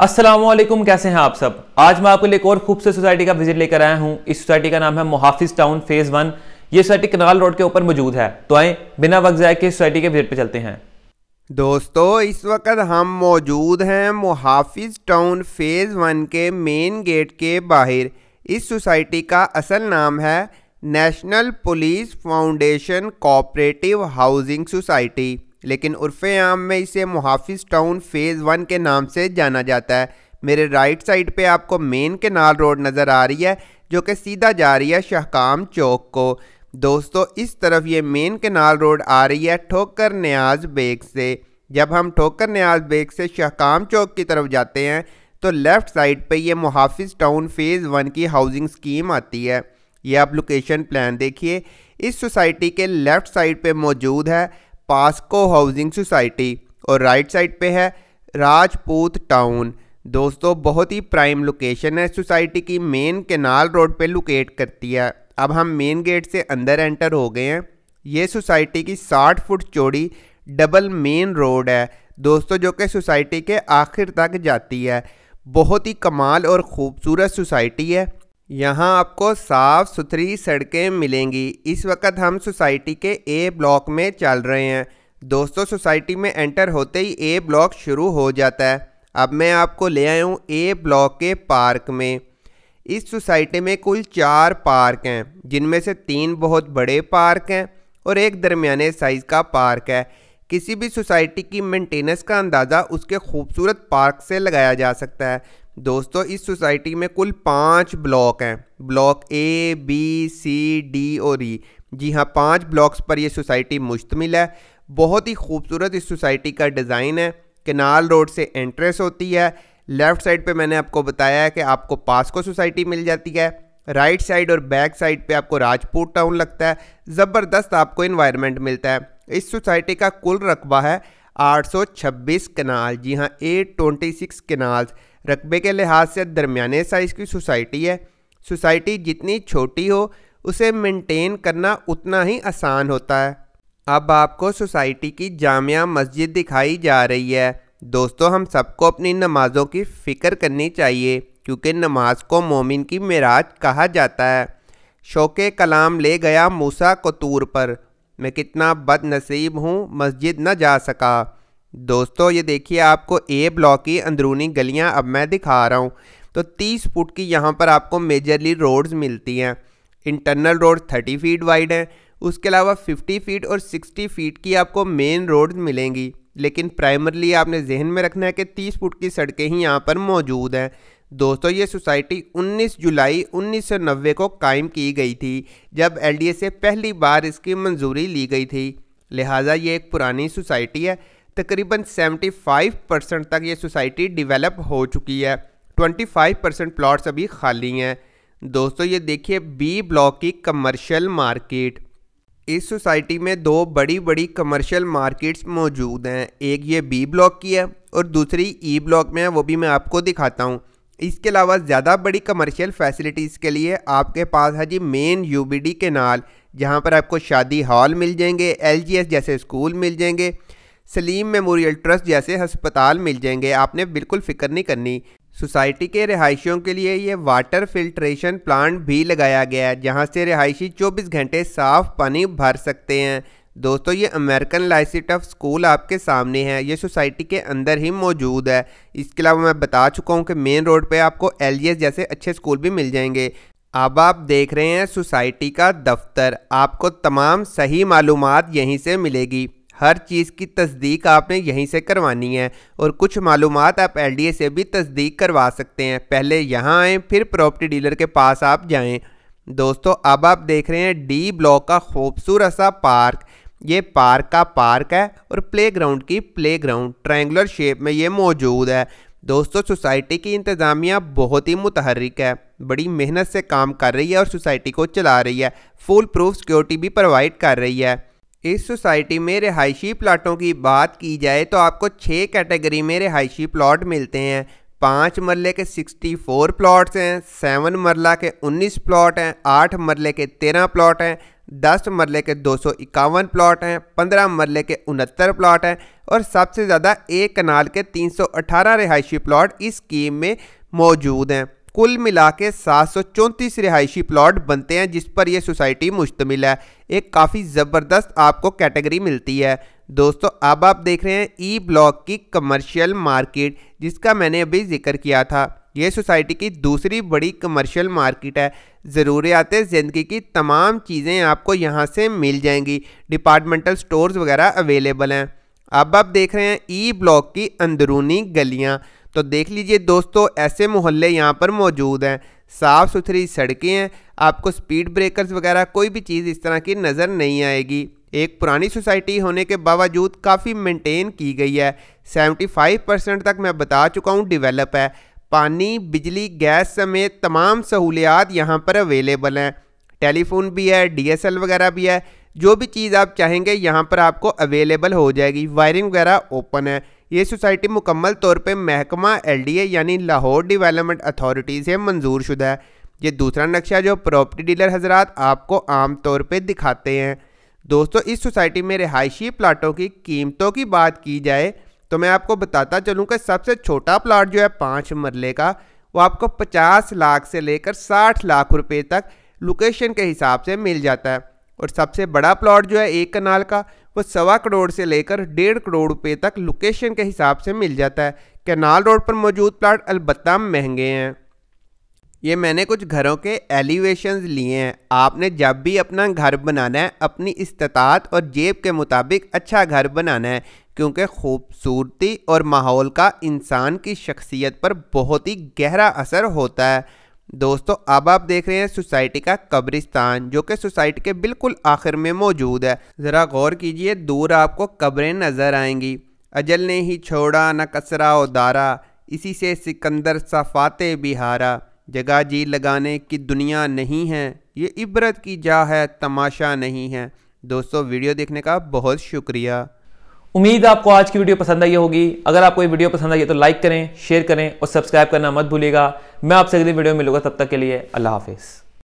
असलम कैसे हैं आप सब आज मैं आपको एक और खूबसूरत सोसाइटी का विजिट लेकर आया हूं इस सोसाइटी का नाम है मुहाफिज टाउन फेज वन ये सोसाइटी कनाल रोड के ऊपर मौजूद है तो आए बिना वक्त जाए के सोसाइटी के विजिट पे चलते हैं दोस्तों इस वक्त हम मौजूद हैं मुहाफिज टाउन फेज वन के मेन गेट के बाहर इस सोसाइटी का असल नाम है national police foundation cooperative housing society लेकिन उर्फ आम में इसे मुहाफिज टाउन फेज़ वन के नाम से जाना जाता है मेरे राइट साइड पे आपको मेन केनाल रोड नज़र आ रही है जो कि सीधा जा रही है शाहकाम चौक को दोस्तों इस तरफ ये मेन केनाल रोड आ रही है ठोकर न्याज बेग से जब हम ठोकर न्याज बेग से शाहकाम चौक की तरफ जाते हैं तो लेफ़्ट साइड पे ये मुहाफिज टाउन फेज़ वन की हाउसिंग स्कीम आती है ये आप लोकेशन प्लान देखिए इस सोसाइटी के लेफ़्ट साइड पे मौजूद है पास्को हाउसिंग सोसाइटी और राइट साइड पे है राजपूत टाउन दोस्तों बहुत ही प्राइम लोकेशन है सोसाइटी की मेन केनाल रोड पे लोकेट करती है अब हम मेन गेट से अंदर एंटर हो गए हैं ये सोसाइटी की 60 फुट चौड़ी डबल मेन रोड है दोस्तों जो कि सोसाइटी के आखिर तक जाती है बहुत ही कमाल और ख़ूबसूरत सोसाइटी है यहाँ आपको साफ़ सुथरी सड़कें मिलेंगी इस वक्त हम सोसाइटी के ए ब्लॉक में चल रहे हैं दोस्तों सोसाइटी में एंटर होते ही ए ब्लॉक शुरू हो जाता है अब मैं आपको ले आया हूँ ए ब्लॉक के पार्क में इस सोसाइटी में कुल चार पार्क हैं जिनमें से तीन बहुत बड़े पार्क हैं और एक दरमियाने साइज़ का पार्क है किसी भी सोसाइटी की मेंटेनेंस का अंदाज़ा उसके खूबसूरत पार्क से लगाया जा सकता है दोस्तों इस सोसाइटी में कुल पाँच ब्लॉक हैं block A B C D और ई e. जी हाँ पाँच ब्लॉक्स पर यह सोसाइटी मुश्तमिल है बहुत ही खूबसूरत इस सोसाइटी का डिज़ाइन है केनाल रोड से एंट्रेंस होती है लेफ़्ट साइड पे मैंने आपको बताया है कि आपको पासको सोसाइटी मिल जाती है राइट साइड और बैक साइड पे आपको राजपूत टाउन लगता है ज़बरदस्त आपको इन्वायरमेंट मिलता है इस सोसाइटी का कुल रकबा है 826 कनाल जी हाँ 826 कनाल रकबे के लिहाज से दरमियाने साइज़ की सोसाइटी है सोसाइटी जितनी छोटी हो उसे मेंटेन करना उतना ही आसान होता है अब आपको सोसाइटी की जामिया मस्जिद दिखाई जा रही है दोस्तों हम सबको अपनी नमाज़ों की फ़िक्र करनी चाहिए क्योंकि नमाज को मोमिन की मराज कहा जाता है शौके कलाम ले गया मूसा कतूर पर मैं कितना बदनसीब हूँ मस्जिद न जा सका दोस्तों ये देखिए आपको ए ब्लॉक की अंदरूनी गलियाँ अब मैं दिखा रहा हूँ तो तीस फुट की यहाँ पर आपको मेजरली रोड्स मिलती हैं internal road thirty feet wide हैं उसके अलावा फिफ्टी फीट और सिक्सटी फीट की आपको मेन रोड मिलेंगी लेकिन प्राइमरली आपने जहन में रखना है कि तीस फुट की सड़कें ही यहाँ पर मौजूद हैं दोस्तों ये सोसाइटी 19 जुलाई 1990 को कायम की गई थी जब एलडीए से पहली बार इसकी मंजूरी ली गई थी लिहाजा ये एक पुरानी सोसाइटी है तकरीबन 75 परसेंट तक ये सोसाइटी डेवलप हो चुकी है 25 परसेंट प्लाट्स अभी खाली हैं दोस्तों ये देखिए बी ब्लॉक की कमर्शियल मार्केट इस सोसाइटी में दो बड़ी बड़ी कमर्शियल मार्केट्स मौजूद हैं एक ये बी ब्लॉक की है और दूसरी ई e ब्लॉक में है वो भी मैं आपको दिखाता हूँ इसके अलावा ज़्यादा बड़ी कमर्शियल फैसिलिटीज़ के लिए आपके पास है जी मेन यूबीडी के नाल जहाँ पर आपको शादी हॉल मिल जाएंगे एलजीएस जैसे स्कूल मिल जाएंगे सलीम मेमोरियल ट्रस्ट जैसे हस्पताल मिल जाएंगे आपने बिल्कुल फिक्र नहीं करनी सोसाइटी के रहायशियों के लिए ये वाटर फिल्ट्रेशन प्लांट भी लगाया गया है जहाँ से रिहायशी 24 घंटे साफ पानी भर सकते हैं दोस्तों ये अमेरिकन लाइसिट ऑफ स्कूल आपके सामने है ये सोसाइटी के अंदर ही मौजूद है इसके अलावा मैं बता चुका हूँ कि मेन रोड पे आपको एल जैसे अच्छे स्कूल भी मिल जाएंगे अब आप देख रहे हैं सोसाइटी का दफ्तर आपको तमाम सही मालूम यहीं से मिलेगी हर चीज़ की तस्दीक आपने यहीं से करवानी है और कुछ मालूम आप एल से भी तस्दीक करवा सकते हैं पहले यहाँ आएँ फिर प्रॉपर्टी डीलर के पास आप जाएँ दोस्तों अब आप देख रहे हैं डी ब्लॉक का खूबसूरत सा पार्क ये पार्क का पार्क है और प्लेग्राउंड की प्लेग्राउंड ट्रायंगुलर शेप में ये मौजूद है दोस्तों सोसाइटी की इंतज़ामिया बहुत ही मुतहरक है बड़ी मेहनत से काम कर रही है और सोसाइटी को चला रही है फुल प्रूफ सिक्योरिटी भी प्रोवाइड कर रही है इस सोसाइटी में रिहायशी प्लाटों की बात की जाए तो आपको छः कैटेगरी में रिहायशी प्लाट मिलते हैं पाँच मरले के 64 प्लाट्स हैं सेवन मरला के 19 प्लाट हैं आठ मरले के 13 प्लाट हैं दस मरले के दो सौ इक्यावन प्लाट हैं पंद्रह मरले के उनहत्तर प्लाट हैं और सबसे ज़्यादा एक कनाल के तीन सौ अठारह रिहायशी प्लाट इस स्कीम में मौजूद हैं कुल मिला के सात सौ चौंतीस रिहायशी प्लाट बनते हैं जिस पर यह सोसाइटी मुश्तमिल है एक काफ़ी ज़बरदस्त आपको कैटेगरी मिलती है दोस्तों अब आप देख रहे हैं ई ब्लॉक की कमर्शियल मार्केट जिसका मैंने अभी जिक्र किया था ये सोसाइटी की दूसरी बड़ी कमर्शियल मार्केट है ज़रूरियात ज़िंदगी की तमाम चीज़ें आपको यहाँ से मिल जाएंगी डिपार्टमेंटल स्टोर्स वगैरह अवेलेबल हैं अब आप देख रहे हैं ई ब्लॉक की अंदरूनी गलियाँ तो देख लीजिए दोस्तों ऐसे मोहल्ले यहाँ पर मौजूद हैं साफ़ सुथरी सड़कें हैं आपको स्पीड ब्रेकर्स वगैरह कोई भी चीज़ इस तरह की नज़र नहीं आएगी एक पुरानी सोसाइटी होने के बावजूद काफ़ी मेंटेन की गई है 75 परसेंट तक मैं बता चुका हूँ डेवलप है पानी बिजली गैस समेत तमाम सहूलियात यहाँ पर अवेलेबल हैं टेलीफोन भी है डीएसएल वगैरह भी है जो भी चीज़ आप चाहेंगे यहाँ पर आपको अवेलेबल हो जाएगी वायरिंग वगैरह ओपन है ये सोसाइटी मुकम्मल तौर पे महकमा एलडीए यानी लाहौर डेवलपमेंट अथॉरिटी से मंजूर शुदा है ये दूसरा नक्शा जो प्रॉपर्टी डीलर हजरात आपको आम तौर पे दिखाते हैं दोस्तों इस सोसाइटी में रिहायशी प्लाटों की कीमतों की बात की जाए तो मैं आपको बताता चलूँ कि सबसे छोटा प्लाट जो है पाँच मरले का वो आपको पचास लाख से लेकर साठ लाख रुपए तक लोकेशन के हिसाब से मिल जाता है और सबसे बड़ा प्लॉट जो है एक कनाल का वो सवा करोड़ से लेकर डेढ़ करोड़ रुपए तक लोकेशन के हिसाब से मिल जाता है कैनाल रोड पर मौजूद प्लाट अलबत्ता महंगे हैं ये मैंने कुछ घरों के एलिवेशन लिए हैं आपने जब भी अपना घर बनाना है अपनी इस्तात और जेब के मुताबिक अच्छा घर बनाना है क्योंकि खूबसूरती और माहौल का इंसान की शख्सियत पर बहुत ही गहरा असर होता है दोस्तों अब आप देख रहे हैं सोसाइटी का कब्रिस्तान जो कि सोसाइटी के बिल्कुल आखिर में मौजूद है ज़रा गौर कीजिए दूर आपको कब्रें नज़र आएंगी अजल ने ही छोड़ा न कसरा उदारा इसी से सिकंदर सफाते बिहारा जगह जी लगाने की दुनिया नहीं है ये इबरत की जा है तमाशा नहीं है दोस्तों वीडियो देखने का बहुत शुक्रिया उम्मीद आपको आज की वीडियो पसंद आई होगी अगर आपको ये वीडियो पसंद आई है तो लाइक करें शेयर करें और सब्सक्राइब करना मत भूलिएगा मैं आपसे अगली वीडियो में मिलूंगा तब तक के लिए अल्लाह हाफिज़